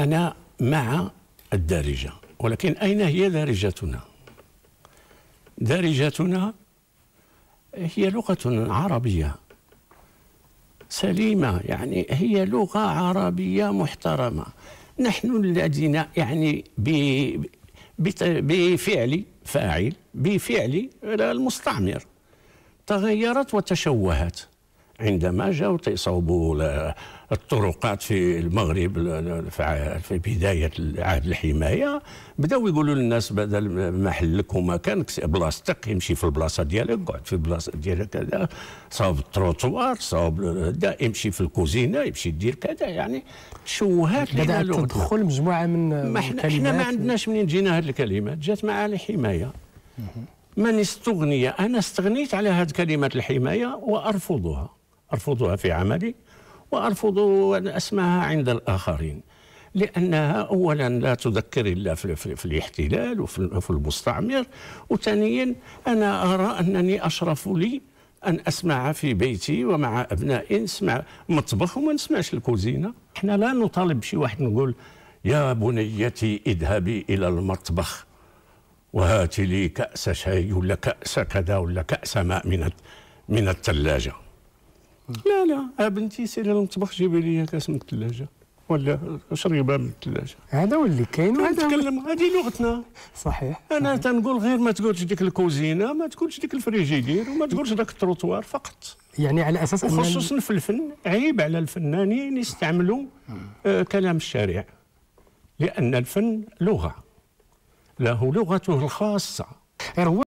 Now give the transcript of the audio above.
أنا مع الدارجة ولكن أين هي دارجتنا دارجتنا هي لغة عربية سليمة يعني هي لغة عربية محترمة نحن الذين يعني بفعل فاعل بفعل المستعمر تغيرت وتشوهت عندما جاءوا تصوبوا الطرقات في المغرب في بداية عهد الحماية بداوا يقولوا للناس بدل ما حلك ومكانك بلاصتك امشي في البلاصة ديالك قعد في البلاصة ديالك كذا صوب التروتوار صوب امشي في الكوزينة امشي دير كذا يعني تشوهات بدأت تدخل مجموعة من ما احنا, احنا ما عندناش منين جينا هذه الكلمات جات مع الحماية من استغني أنا استغنيت على هذه كلمة الحماية وأرفضها أرفضها في عملي وأرفض أن أسمعها عند الآخرين لأنها أولا لا تذكر إلا في, في, في الاحتلال وفي المستعمر وثانيا أنا أرى أنني أشرف لي أن أسمع في بيتي ومع أبنائي نسمع مطبخ وما نسمعش الكوزينة احنا لا نطالب شي واحد نقول يا بنيتي اذهبي إلى المطبخ وهاتي لي كأس شاي ولا كأس كذا ولا كأس ماء من من الثلاجة لا لا آه، بنتي سيري للمطبخ جيبي لي كاس من الثلاجه ولا شريبه من الثلاجه هذا واللي كاين هذا نتكلم هذه لغتنا صحيح انا صحيح. تنقول غير ما تقولش ديك الكوزينه ما تقولش ديك الفريجيدير وما تقولش ذاك التروتوار فقط يعني على اساس خصوصا في الفن عيب على الفنانين يستعملوا آه كلام الشارع لان الفن لغه له لغته الخاصه إيه،